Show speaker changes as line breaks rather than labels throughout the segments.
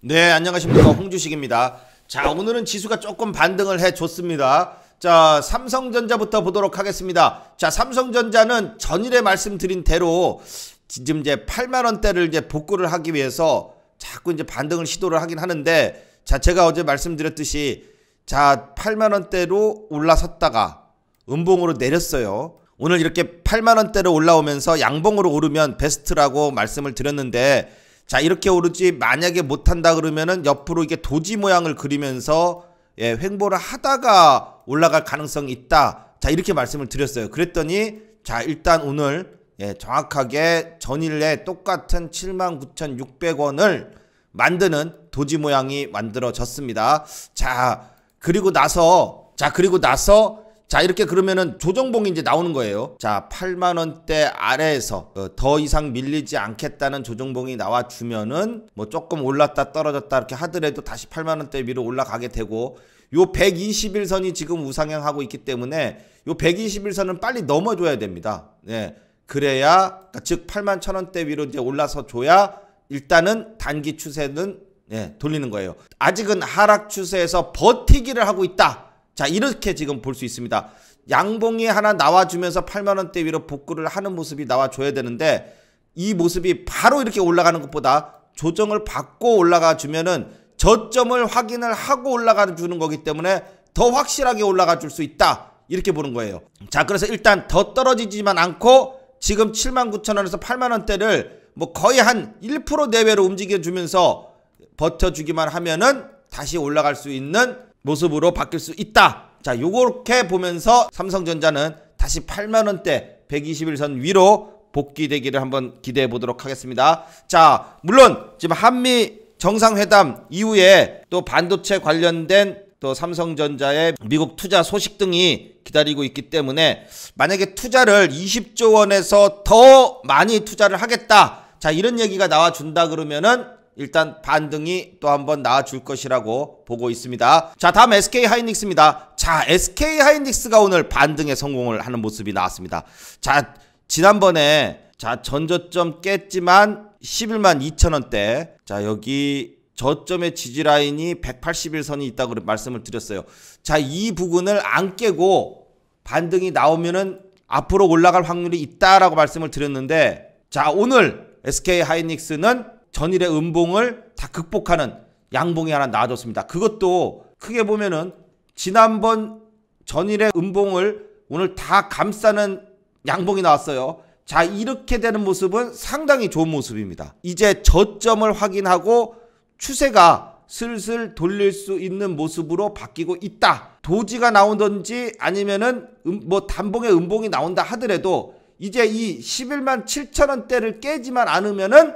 네 안녕하십니까 홍주식입니다 자 오늘은 지수가 조금 반등을 해줬습니다 자 삼성전자부터 보도록 하겠습니다 자 삼성전자는 전일에 말씀드린 대로 지금 이제 8만원대를 이제 복구를 하기 위해서 자꾸 이제 반등을 시도를 하긴 하는데 자 제가 어제 말씀드렸듯이 자 8만원대로 올라섰다가 음봉으로 내렸어요 오늘 이렇게 8만원대로 올라오면서 양봉으로 오르면 베스트라고 말씀을 드렸는데 자 이렇게 오르지 만약에 못한다 그러면은 옆으로 이게 도지 모양을 그리면서 예, 횡보를 하다가 올라갈 가능성이 있다 자 이렇게 말씀을 드렸어요 그랬더니 자 일단 오늘 예, 정확하게 전일에 똑같은 79,600원을 만드는 도지 모양이 만들어졌습니다 자 그리고 나서 자 그리고 나서 자 이렇게 그러면은 조정봉이 이제 나오는 거예요 자 8만원대 아래에서 어, 더 이상 밀리지 않겠다는 조정봉이 나와주면은 뭐 조금 올랐다 떨어졌다 이렇게 하더라도 다시 8만원대 위로 올라가게 되고 요 121선이 지금 우상향하고 있기 때문에 요 121선은 빨리 넘어줘야 됩니다 예 그래야 그러니까 즉 8만 천원대 위로 이제 올라서 줘야 일단은 단기 추세는 예 돌리는 거예요 아직은 하락 추세에서 버티기를 하고 있다 자 이렇게 지금 볼 수 있습니다. 양봉이 하나 나와주면서 8만원대 위로 복구를 하는 모습이 나와줘야 되는데 이 모습이 바로 이렇게 올라가는 것보다 조정을 받고 올라가 주면은 저점을 확인을 하고 올라가 주는 거기 때문에 더 확실하게 올라가 줄 수 있다 이렇게 보는 거예요 자 그래서 일단 더 떨어지지만 않고 지금 79,000원에서 8만원대를 뭐 거의 한 1% 내외로 움직여주면서 버텨주기만 하면은 다시 올라갈 수 있는 모습으로 바뀔 수 있다. 자, 요렇게 보면서 삼성전자는 다시 8만 원대 121선 위로 복귀되기를 한번 기대해 보도록 하겠습니다. 자, 물론 지금 한미 정상회담 이후에 또 반도체 관련된 또 삼성전자의 미국 투자 소식 등이 기다리고 있기 때문에 만약에 투자를 20조 원에서 더 많이 투자를 하겠다. 자, 이런 얘기가 나와준다 그러면은 일단 반등이 또 한번 나아줄 것이라고 보고 있습니다. 자 다음 SK 하이닉스입니다. 자 SK 하이닉스가 오늘 반등에 성공을 하는 모습이 나왔습니다. 자 지난번에 자 전저점 깼지만 11만 2천원대 자 여기 저점의 지지라인이 181선이 있다고 말씀을 드렸어요. 자, 이 부분을 안 깨고 반등이 나오면은 앞으로 올라갈 확률이 있다라고 말씀을 드렸는데 자, 오늘 SK 하이닉스는 전일의 음봉을 다 극복하는 양봉이 하나 나와줬습니다. 그것도 크게 보면은 지난번 전일의 음봉을 오늘 다 감싸는 양봉이 나왔어요. 자 이렇게 되는 모습은 상당히 좋은 모습입니다. 이제 저점을 확인하고 추세가 슬슬 돌릴 수 있는 모습으로 바뀌고 있다. 도지가 나온든지 아니면은 음, 뭐 단봉의 음봉이 나온다 하더라도 이제 이 11만 7천 원대를 깨지만 않으면은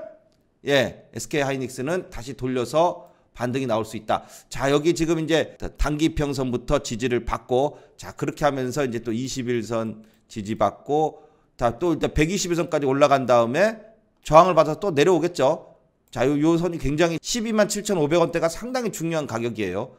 예, SK 하이닉스는 다시 돌려서 반등이 나올 수 있다. 자, 여기 지금 이제 단기 평선부터 지지를 받고 자, 그렇게 하면서 이제 또 21선 지지받고 자, 또 일단 121선까지 올라간 다음에 저항을 받아서 또 내려오겠죠. 자, 요, 요 선이 굉장히 12만 7,500원대가 상당히 중요한 가격이에요.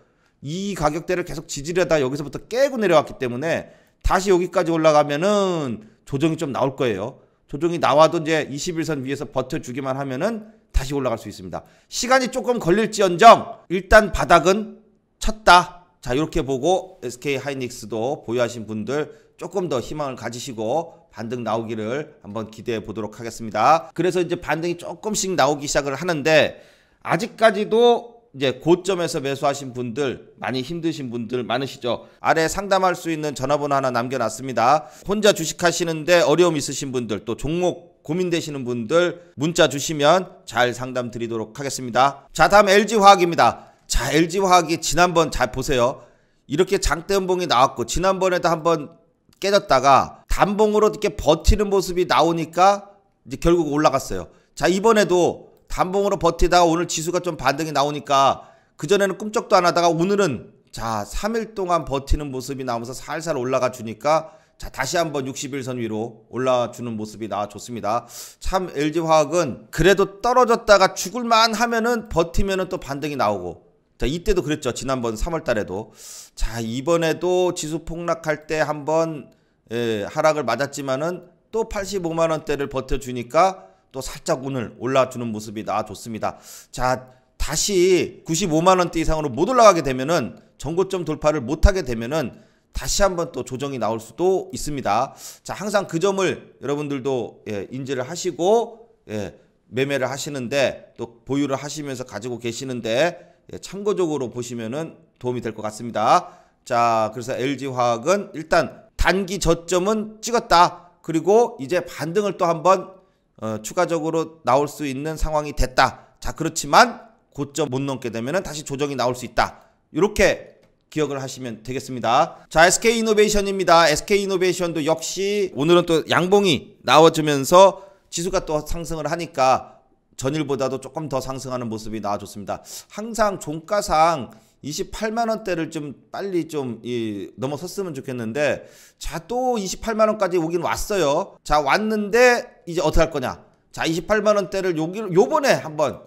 이 가격대를 계속 지지려다 여기서부터 깨고 내려왔기 때문에 다시 여기까지 올라가면은 조정이 좀 나올 거예요. 조정이 나와도 이제 21선 위에서 버텨주기만 하면은 다시 올라갈 수 있습니다. 시간이 조금 걸릴지언정 일단 바닥은 쳤다. 자 이렇게 보고 SK 하이닉스도 보유하신 분들 조금 더 희망을 가지시고 반등 나오기를 한번 기대해 보도록 하겠습니다. 그래서 이제 반등이 조금씩 나오기 시작을 하는데 아직까지도 이제 고점에서 매수하신 분들 많이 힘드신 분들 많으시죠. 아래 상담할 수 있는 전화번호 하나 남겨놨습니다. 혼자 주식하시는데 어려움 있으신 분들 또 종목 고민되시는 분들 문자 주시면 잘 상담 드리도록 하겠습니다. 자 다음 LG화학입니다. 자 LG화학이 지난번 잘 보세요. 이렇게 장대음봉이 나왔고 지난번에도 한번 깨졌다가 단봉으로 이렇게 버티는 모습이 나오니까 이제 결국 올라갔어요. 자 이번에도 단봉으로 버티다가 오늘 지수가 좀 반등이 나오니까 그전에는 꿈쩍도 안 하다가 오늘은 자 3일 동안 버티는 모습이 나오면서 살살 올라가 주니까 자 다시 한번 60일선 위로 올라주는 와 모습이 나와좋습니다참 LG화학은 그래도 떨어졌다가 죽을만 하면은 버티면은 또 반등이 나오고 자 이때도 그랬죠. 지난번 3월달에도 자 이번에도 지수 폭락할 때 한번 예, 하락을 맞았지만은 또 85만 원대를 버텨주니까 또 살짝 오늘 올라주는 모습이 나 좋습니다. 자, 다시 95만원대 이상으로 못 올라가게 되면은 전고점 돌파를 못하게 되면은 다시 한번 또 조정이 나올 수도 있습니다. 자, 항상 그 점을 여러분들도 예, 인지를 하시고 예, 매매를 하시는데 또 보유를 하시면서 가지고 계시는데 예, 참고적으로 보시면은 도움이 될 것 같습니다. 자, 그래서 LG화학은 일단 단기 저점은 찍었다. 그리고 이제 반등을 또 한번 어, 추가적으로 나올 수 있는 상황이 됐다. 자, 그렇지만 고점 못 넘게 되면 다시 조정이 나올 수 있다. 이렇게 기억을 하시면 되겠습니다. 자, SK 이노베이션입니다. SK 이노베이션도 역시 오늘은 또 양봉이 나와주면서 지수가 또 상승을 하니까 전일보다도 조금 더 상승하는 모습이 나와줬습니다. 항상 종가상 28만 원대를 좀 빨리 좀 이, 넘어섰으면 좋겠는데 자 또 28만 원까지 오긴 왔어요. 자 왔는데 이제 어떻게 할 거냐? 자 28만 원대를 요 요번에 한번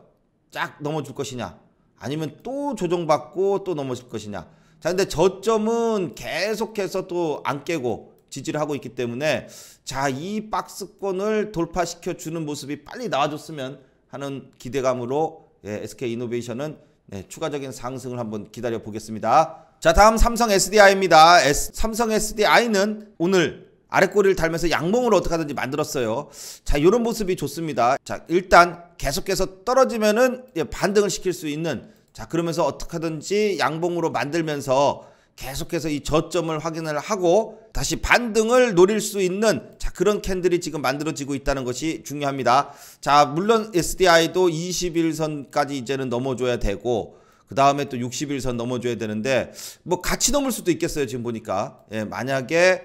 쫙 넘어줄 것이냐? 아니면 또 조정받고 또 넘어질 것이냐? 자 근데 저점은 계속해서 또 안 깨고 지지를 하고 있기 때문에 자 이 박스권을 돌파시켜 주는 모습이 빨리 나와줬으면 하는 기대감으로 예, SK 이노베이션은 네, 추가적인 상승을 한번 기다려 보겠습니다. 자 다음 삼성 SDI입니다. S, 삼성 SDI는 오늘 아랫꼬리를 달면서 양봉을 어떻게 하든지 만들었어요. 자 이런 모습이 좋습니다. 자 일단 계속해서 떨어지면은 반등을 시킬 수 있는 자 그러면서 어떻게 하든지 양봉으로 만들면서 계속해서 이 저점을 확인을 하고 다시 반등을 노릴 수 있는 자 그런 캔들이 지금 만들어지고 있다는 것이 중요합니다. 자 물론 SDI도 21선까지 이제는 넘어줘야 되고 그 다음에 또 60일선 넘어줘야 되는데 뭐 같이 넘을 수도 있겠어요 지금 보니까 예, 만약에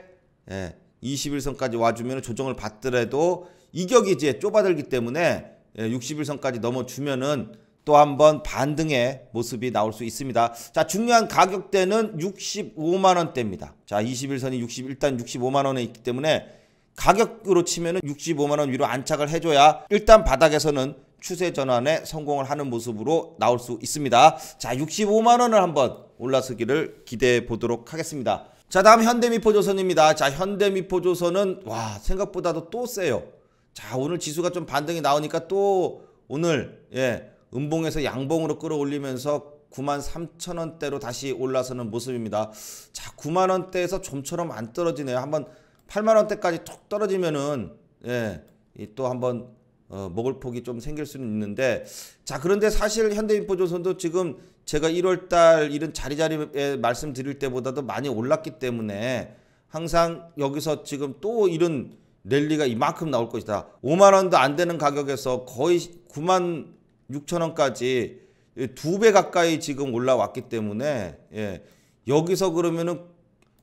예, 21선까지 와주면 조정을 받더라도 이격이 이제 좁아들기 때문에 예, 60일선까지 넘어주면은 또 한번 반등의 모습이 나올 수 있습니다. 자, 중요한 가격대는 65만 원대입니다. 자, 21선이 60 일단 65만 원에 있기 때문에 가격으로 치면은 65만 원 위로 안착을 해 줘야 일단 바닥에서는 추세 전환에 성공을 하는 모습으로 나올 수 있습니다. 자, 65만 원을 한번 올라서기를 기대해 보도록 하겠습니다. 자, 다음 현대미포조선입니다. 자, 현대미포조선은 와, 생각보다도 또 세요. 자, 오늘 지수가 좀 반등이 나오니까 또 오늘 예, 음봉에서 양봉으로 끌어올리면서 93,000원대로 다시 올라서는 모습입니다. 자, 9만원대에서 좀처럼 안 떨어지네요. 한번 8만원대까지 툭 떨어지면은, 예, 또 한번, 어, 먹을 폭이 좀 생길 수는 있는데, 자, 그런데 사실 현대인포조선도 지금 제가 1월달 이런 자리자리에 말씀드릴 때보다도 많이 올랐기 때문에 항상 여기서 지금 또 이런 랠리가 이만큼 나올 것이다. 5만원도 안 되는 가격에서 거의 9만 6천 원까지 두 배 가까이 지금 올라왔기 때문에 예, 여기서 그러면은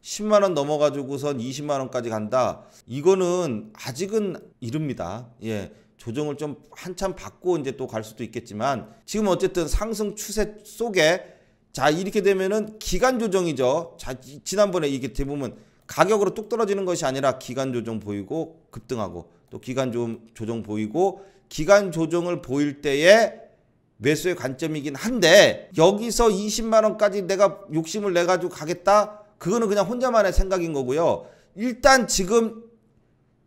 10만 원 넘어가지고선 20만 원까지 간다. 이거는 아직은 이릅니다. 예. 조정을 좀 한참 받고 이제 또 갈 수도 있겠지만 지금 어쨌든 상승 추세 속에 자 이렇게 되면은 기간 조정이죠. 자 지난번에 이게 대부분 가격으로 뚝 떨어지는 것이 아니라 기간 조정 보이고 급등하고 또 기간 조정 보이고 기간 조정을 보일 때에 매수의 관점이긴 한데 여기서 20만 원까지 내가 욕심을 내 가지고 가겠다. 그거는 그냥 혼자만의 생각인 거고요. 일단 지금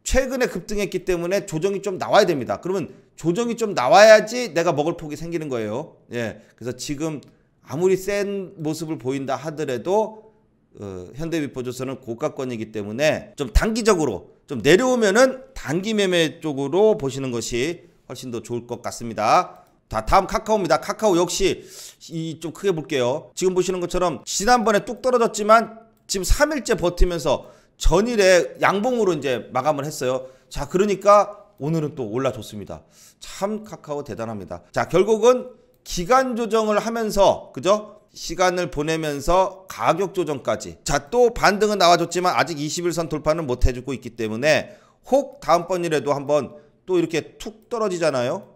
최근에 급등했기 때문에 조정이 좀 나와야 됩니다. 그러면 조정이 좀 나와야지 내가 먹을 폭이 생기는 거예요. 예. 그래서 지금 아무리 센 모습을 보인다 하더라도 어, 현대비포조선은 고가권이기 때문에 좀 단기적으로 좀 내려오면은 단기 매매 쪽으로 보시는 것이 훨씬 더 좋을 것 같습니다. 다 다음 카카오입니다. 카카오 역시 이 좀 크게 볼게요. 지금 보시는 것처럼 지난번에 뚝 떨어졌지만 지금 3일째 버티면서 전일에 양봉으로 이제 마감을 했어요. 자, 그러니까 오늘은 또 올라줬습니다. 참 카카오 대단합니다. 자, 결국은 기간 조정을 하면서 그죠? 시간을 보내면서 가격 조정까지. 자, 또 반등은 나와줬지만 아직 21선 돌파는 못 해주고 있기 때문에 혹 다음번이라도 한번 또 이렇게 툭 떨어지잖아요.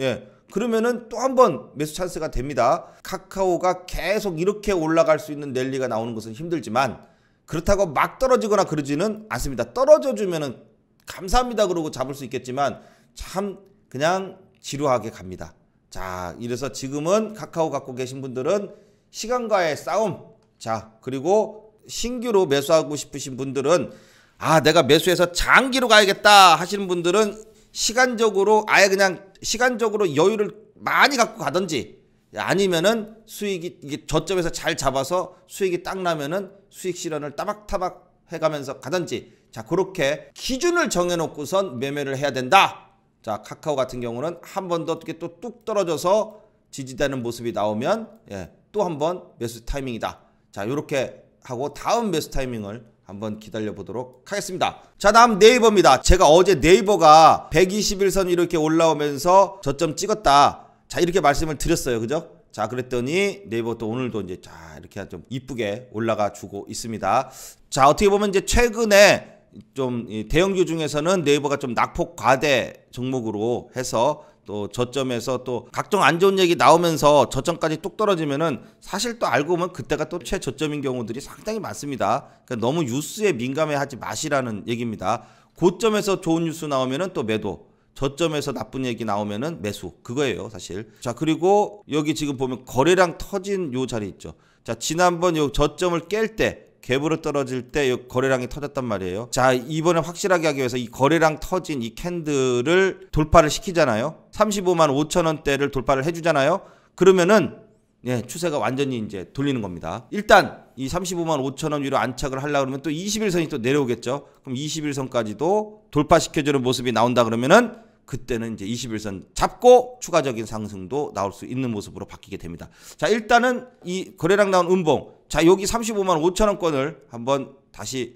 예. 그러면은 또 한번 매수 찬스가 됩니다. 카카오가 계속 이렇게 올라갈 수 있는 랠리가 나오는 것은 힘들지만 그렇다고 막 떨어지거나 그러지는 않습니다. 떨어져 주면은 감사합니다 그러고 잡을 수 있겠지만 참 그냥 지루하게 갑니다. 자, 이래서 지금은 카카오 갖고 계신 분들은 시간과의 싸움. 자, 그리고 신규로 매수하고 싶으신 분들은 아, 내가 매수해서 장기로 가야겠다 하시는 분들은 시간적으로 아예 그냥 시간적으로 여유를 많이 갖고 가든지 아니면은 수익이 이게 저점에서 잘 잡아서 수익이 딱 나면은 수익 실현을 따박따박 해가면서 가든지 자 그렇게 기준을 정해놓고선 매매를 해야 된다 자 카카오 같은 경우는 한 번더 어떻게 또 뚝 떨어져서 지지되는 모습이 나오면 예, 또 한 번 매수 타이밍이다 자 이렇게 하고 다음 매수 타이밍을 한번 기다려 보도록 하겠습니다 자 다음 네이버입니다 제가 어제 네이버가 121선 이렇게 올라오면서 저점 찍었다 자 이렇게 말씀을 드렸어요 그죠 자 그랬더니 네이버 또 오늘도 이제 자 이렇게 좀 이쁘게 올라가 주고 있습니다 자 어떻게 보면 이제 최근에 좀 대형주 중에서는 네이버가 좀 낙폭 과대 종목으로 해서 또 저점에서 또 각종 안 좋은 얘기 나오면서 저점까지 뚝 떨어지면은 사실 또 알고 보면 그때가 또 최저점인 경우들이 상당히 많습니다. 그러니까 너무 뉴스에 민감해하지 마시라는 얘기입니다. 고점에서 좋은 뉴스 나오면은 또 매도. 저점에서 나쁜 얘기 나오면은 매수 그거예요 사실 자 그리고 여기 지금 보면 거래량 터진 요 자리 있죠 자 지난번 요 저점을 깰때 갭으로 떨어질 때 거래량이 터졌단 말이에요. 자, 이번에 확실하게 하기 위해서 이 거래량 터진 이 캔들을 돌파를 시키잖아요. 35만 5천 원대를 돌파를 해주잖아요. 그러면은 예, 추세가 완전히 이제 돌리는 겁니다. 일단 이 35만 5천 원 위로 안착을 하려 고 그러면 또 21선이 또 내려오겠죠. 그럼 21선까지도 돌파시켜주는 모습이 나온다 그러면은 그때는 이제 21선 잡고 추가적인 상승도 나올 수 있는 모습으로 바뀌게 됩니다. 자, 일단은 이 거래량 나온 음봉 자, 여기 35만 5천원권을 한번 다시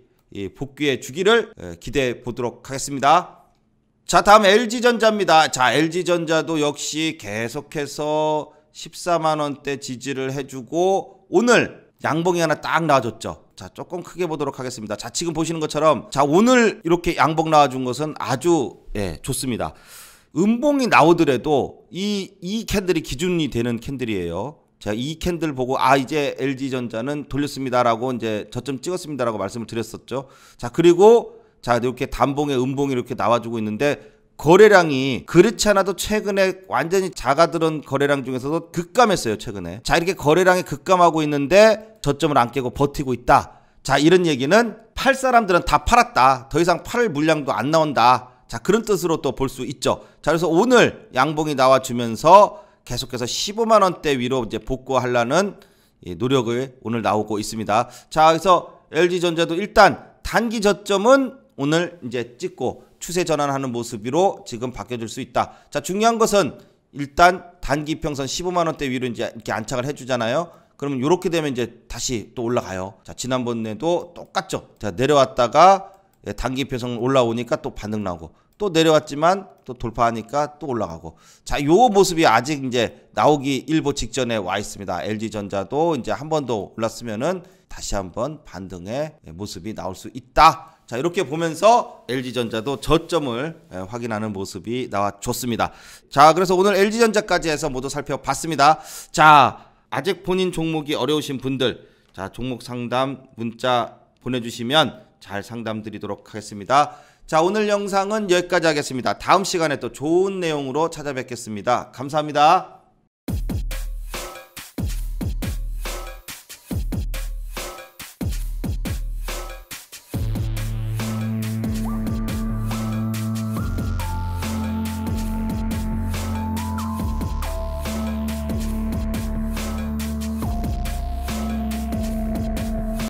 복귀해 주기를 기대해 보도록 하겠습니다. 자, 다음 LG전자입니다. 자, LG전자도 역시 계속해서 14만원대 지지를 해주고 오늘 양봉이 하나 딱 나와줬죠. 자, 조금 크게 보도록 하겠습니다. 자, 지금 보시는 것처럼 자, 오늘 이렇게 양봉 나와준 것은 아주 예, 좋습니다. 음봉이 나오더라도 이, 이 캔들이 기준이 되는 캔들이에요. 제가 이 캔들 보고 아 이제 LG 전자는 돌렸습니다라고 이제 저점 찍었습니다라고 말씀을 드렸었죠. 자 그리고 자 이렇게 단봉에 음봉이 이렇게 나와주고 있는데 거래량이 그렇지 않아도 최근에 완전히 작아들은 거래량 중에서도 급감했어요 최근에 자 이렇게 거래량이 급감하고 있는데 저점을 안 깨고 버티고 있다 자 이런 얘기는 팔 사람들은 다 팔았다 더 이상 팔을 물량도 안 나온다 자 그런 뜻으로 또 볼 수 있죠 자 그래서 오늘 양봉이 나와주면서 계속해서 15만 원대 위로 이제 복구하려는 노력을 오늘 나오고 있습니다. 자, 그래서 LG전자도 일단 단기 저점은 오늘 이제 찍고 추세 전환하는 모습으로 지금 바뀌어질 수 있다. 자, 중요한 것은 일단 단기 평선 15만 원대 위로 이제 이렇게 안착을 해주잖아요. 그러면 이렇게 되면 이제 다시 또 올라가요. 자, 지난번에도 똑같죠. 자, 내려왔다가 예, 단기 평선 올라오니까 또 반등 나오고. 또 내려왔지만 또 돌파하니까 또 올라가고 자요 모습이 아직 이제 나오기 일보 직전에 와 있습니다 LG전자도 이제 한 번 더 올랐으면은 다시 한번 반등의 모습이 나올 수 있다 자 이렇게 보면서 LG전자도 저점을 예, 확인하는 모습이 나와줬습니다 자 그래서 오늘 LG전자까지 해서 모두 살펴봤습니다 자 아직 본인 종목이 어려우신 분들 자 종목 상담 문자 보내주시면 잘 상담 드리도록 하겠습니다 자, 오늘 영상은 여기까지 하겠습니다. 다음 시간에 또 좋은 내용으로 찾아뵙겠습니다. 감사합니다.